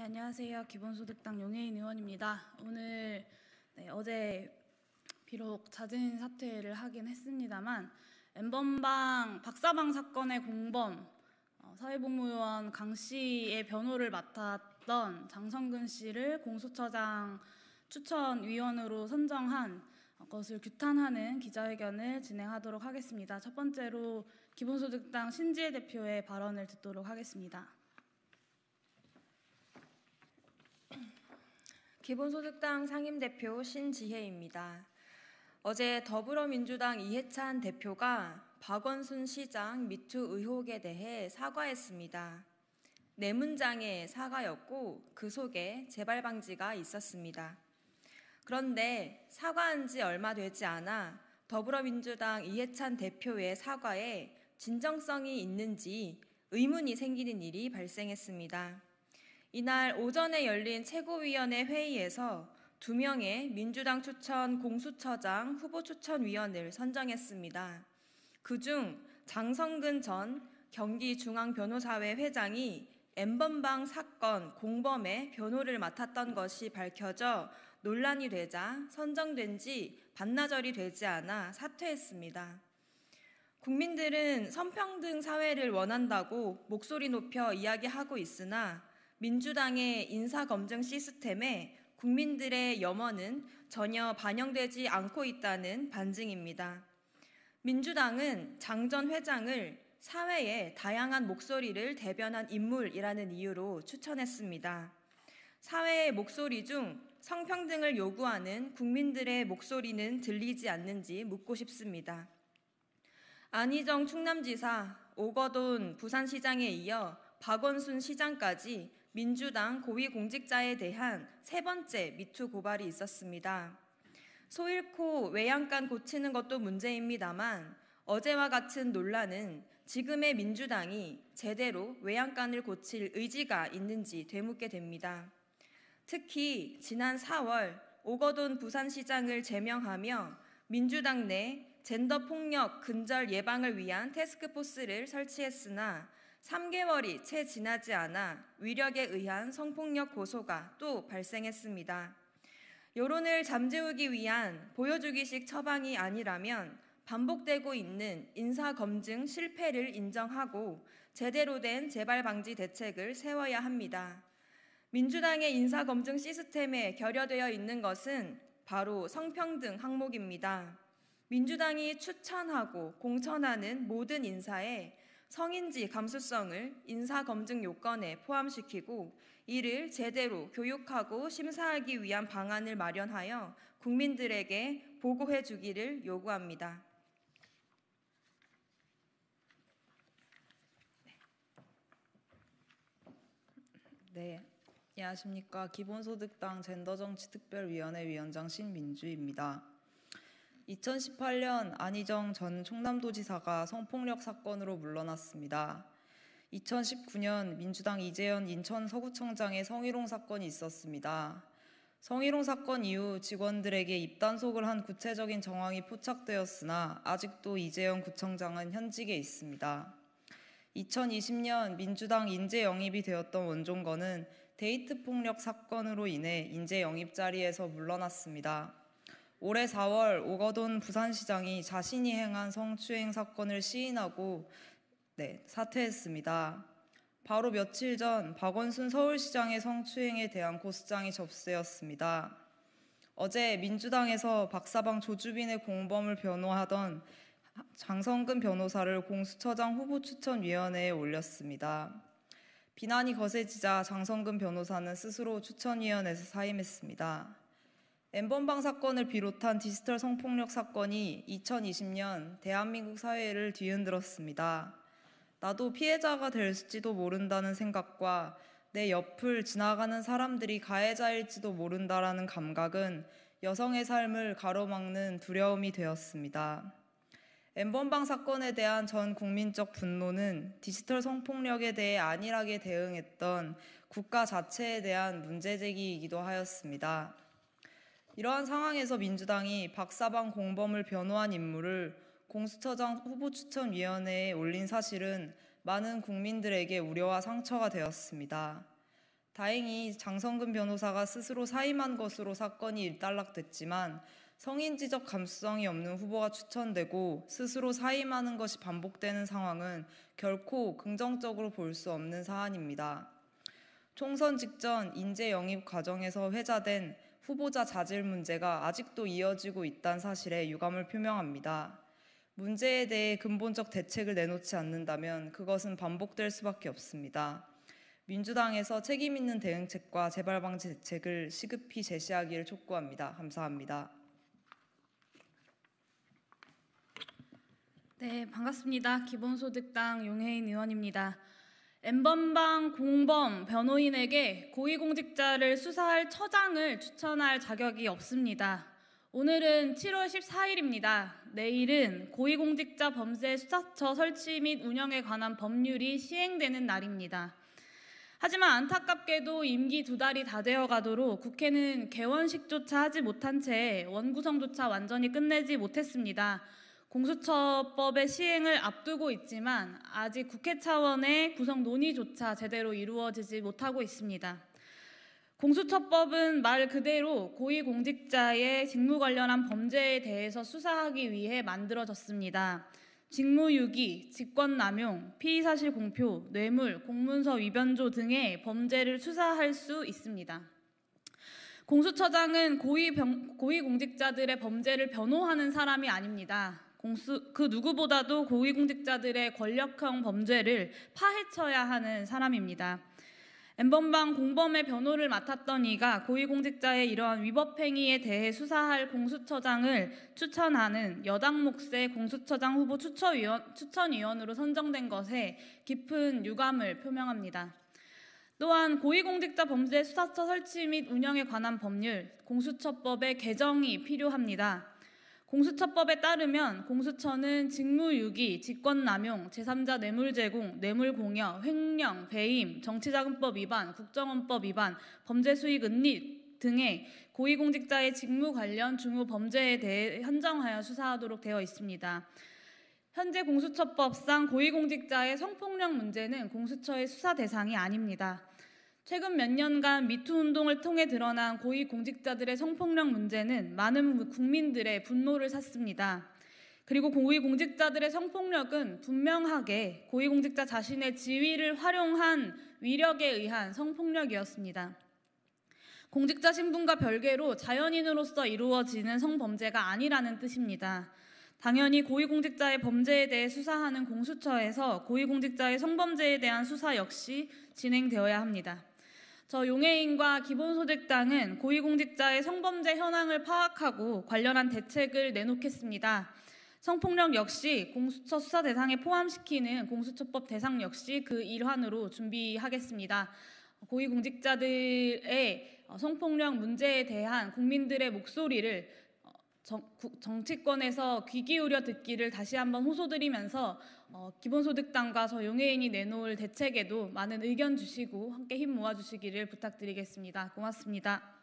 네, 안녕하세요. 기본소득당 용혜인 의원입니다. 오늘 네, 어제 비록 자진 사퇴를 하긴 했습니다만 엠번방 박사방 사건의 공범 어, 사회복무요원 강 씨의 변호를 맡았던 장성근 씨를 공수처장 추천위원으로 선정한 것을 규탄하는 기자회견을 진행하도록 하겠습니다. 첫 번째로 기본소득당 신지혜 대표의 발언을 듣도록 하겠습니다. 기본소득당 상임대표 신지혜입니다. 어제 더불어민주당 이해찬 대표가 박원순 시장 미투 의혹에 대해 사과했습니다. 네 문장의 사과였고 그 속에 재발 방지가 있었습니다. 그런데 사과한 지 얼마 되지 않아 더불어민주당 이해찬 대표의 사과에 진정성이 있는지 의문이 생기는 일이 발생했습니다. 이날 오전에 열린 최고위원회 회의에서 두 명의 민주당 추천 공수처장 후보 추천위원을 선정했습니다. 그중 장성근 전 경기중앙변호사회 회장이 엠번방 사건 공범의 변호를 맡았던 것이 밝혀져 논란이 되자 선정된 지 반나절이 되지 않아 사퇴했습니다. 국민들은 선평등 사회를 원한다고 목소리 높여 이야기하고 있으나 민주당의 인사검증 시스템에 국민들의 염원은 전혀 반영되지 않고 있다는 반증입니다. 민주당은 장 전 회장을 사회의 다양한 목소리를 대변한 인물이라는 이유로 추천했습니다. 사회의 목소리 중 성평등을 요구하는 국민들의 목소리는 들리지 않는지 묻고 싶습니다. 안희정 충남지사, 오거돈 부산시장에 이어 박원순 시장까지 민주당 고위공직자에 대한 세 번째 미투 고발이 있었습니다. 소일코 외양간 고치는 것도 문제입니다만 어제와 같은 논란은 지금의 민주당이 제대로 외양간을 고칠 의지가 있는지 되묻게 됩니다. 특히 지난 4월 오거돈 부산시장을 제명하며 민주당 내 젠더 폭력 근절 예방을 위한 테스크포스를 설치했으나 3개월이 채 지나지 않아 위력에 의한 성폭력 고소가 또 발생했습니다. 여론을 잠재우기 위한 보여주기식 처방이 아니라면 반복되고 있는 인사검증 실패를 인정하고 제대로 된 재발 방지 대책을 세워야 합니다. 민주당의 인사검증 시스템에 결여되어 있는 것은 바로 성평등 항목입니다. 민주당이 추천하고 공천하는 모든 인사에 성인지 감수성을 인사검증 요건에 포함시키고 이를 제대로 교육하고 심사하기 위한 방안을 마련하여 국민들에게 보고해 주기를 요구합니다. 네. 네. 안녕하십니까. 기본소득당 젠더정치특별위원회 위원장 신민주입니다. 2018년 안희정 전 충남도지사가 성폭력 사건으로 물러났습니다. 2019년 민주당 이재현 인천 서구청장의 성희롱 사건이 있었습니다. 성희롱 사건 이후 직원들에게 입단속을 한 구체적인 정황이 포착되었으나 아직도 이재현 구청장은 현직에 있습니다. 2020년 민주당 인재 영입이 되었던 원종건은 데이트 폭력 사건으로 인해 인재 영입 자리에서 물러났습니다. 올해 4월 오거돈 부산시장이 자신이 행한 성추행 사건을 시인하고 네, 사퇴했습니다. 바로 며칠 전 박원순 서울시장의 성추행에 대한 고소장이 접수되었습니다. 어제 민주당에서 박사방 조주빈의 공범을 변호하던 장성근 변호사를 공수처장 후보 추천위원회에 올렸습니다. 비난이 거세지자 장성근 변호사는 스스로 추천위원회에서 사임했습니다. 엠번방 사건을 비롯한 디지털 성폭력 사건이 2020년 대한민국 사회를 뒤흔들었습니다. 나도 피해자가 될지도 모른다는 생각과 내 옆을 지나가는 사람들이 가해자일지도 모른다라는 감각은 여성의 삶을 가로막는 두려움이 되었습니다. 엠번방 사건에 대한 전 국민적 분노는 디지털 성폭력에 대해 안일하게 대응했던 국가 자체에 대한 문제제기이기도 하였습니다. 이러한 상황에서 민주당이 박사방 공범을 변호한 인물을 공수처장 후보 추천위원회에 올린 사실은 많은 국민들에게 우려와 상처가 되었습니다. 다행히 장성근 변호사가 스스로 사임한 것으로 사건이 일단락됐지만 성인 지적 감수성이 없는 후보가 추천되고 스스로 사임하는 것이 반복되는 상황은 결코 긍정적으로 볼 수 없는 사안입니다. 총선 직전 인재 영입 과정에서 회자된 후보자 자질 문제가 아직도 이어지고 있다는 사실에 유감을 표명합니다. 문제에 대해 근본적 대책을 내놓지 않는다면 그것은 반복될 수밖에 없습니다. 민주당에서 책임 있는 대응책과 재발 방지 대책을 시급히 제시하기를 촉구합니다. 감사합니다. 네, 반갑습니다. 기본소득당 용혜인 의원입니다. 엠번방 공범 변호인에게 고위공직자를 수사할 처장을 추천할 자격이 없습니다. 오늘은 7월 14일입니다. 내일은 고위공직자 범죄 수사처 설치 및 운영에 관한 법률이 시행되는 날입니다. 하지만 안타깝게도 임기 두 달이 다 되어 가도록 국회는 개원식조차 하지 못한 채 원구성조차 완전히 끝내지 못했습니다. 공수처법의 시행을 앞두고 있지만 아직 국회 차원의 구성 논의조차 제대로 이루어지지 못하고 있습니다. 공수처법은 말 그대로 고위공직자의 직무 관련한 범죄에 대해서 수사하기 위해 만들어졌습니다. 직무유기, 직권남용, 피의사실 공표, 뇌물, 공문서 위변조 등의 범죄를 수사할 수 있습니다. 공수처장은 고위, 병, 고위 공직자들의 범죄를 변호하는 사람이 아닙니다. 공수, 그 누구보다도 고위공직자들의 권력형 범죄를 파헤쳐야 하는 사람입니다. 엠번방 공범의 변호를 맡았던 이가 고위공직자의 이러한 위법행위에 대해 수사할 공수처장을 추천하는 여당 몫의 공수처장 후보 추천위원, 추천위원으로 선정된 것에 깊은 유감을 표명합니다. 또한 고위공직자 범죄 수사처 설치 및 운영에 관한 법률, 공수처법의 개정이 필요합니다. 공수처법에 따르면 공수처는 직무유기, 직권남용, 제3자 뇌물제공, 뇌물공여, 횡령, 배임, 정치자금법 위반, 국정원법 위반, 범죄수익 은닉 등의 고위공직자의 직무 관련 중후 범죄에 대해 현정하여 수사하도록 되어 있습니다. 현재 공수처법상 고위공직자의 성폭력 문제는 공수처의 수사 대상이 아닙니다. 최근 몇 년간 미투 운동을 통해 드러난 고위공직자들의 성폭력 문제는 많은 국민들의 분노를 샀습니다. 그리고 고위공직자들의 성폭력은 분명하게 고위공직자 자신의 지위를 활용한 위력에 의한 성폭력이었습니다. 공직자 신분과 별개로 자연인으로서 이루어지는 성범죄가 아니라는 뜻입니다. 당연히 고위공직자의 범죄에 대해 수사하는 공수처에서 고위공직자의 성범죄에 대한 수사 역시 진행되어야 합니다. 저 용해인과 기본소득당은 고위공직자의 성범죄 현황을 파악하고 관련한 대책을 내놓겠습니다. 성폭력 역시 공수처 수사 대상에 포함시키는 공수처법 대상 역시 그 일환으로 준비하겠습니다. 고위공직자들의 성폭력 문제에 대한 국민들의 목소리를 정, 치권에서귀 기울여 듣기를 다시 한번 호소드리면서 어, 기본소득당과 저 용해인이 내놓을 대책에도 많은 의견 주시고 함께 힘 모아주시기를 부탁드리겠습니다. 고맙습니다.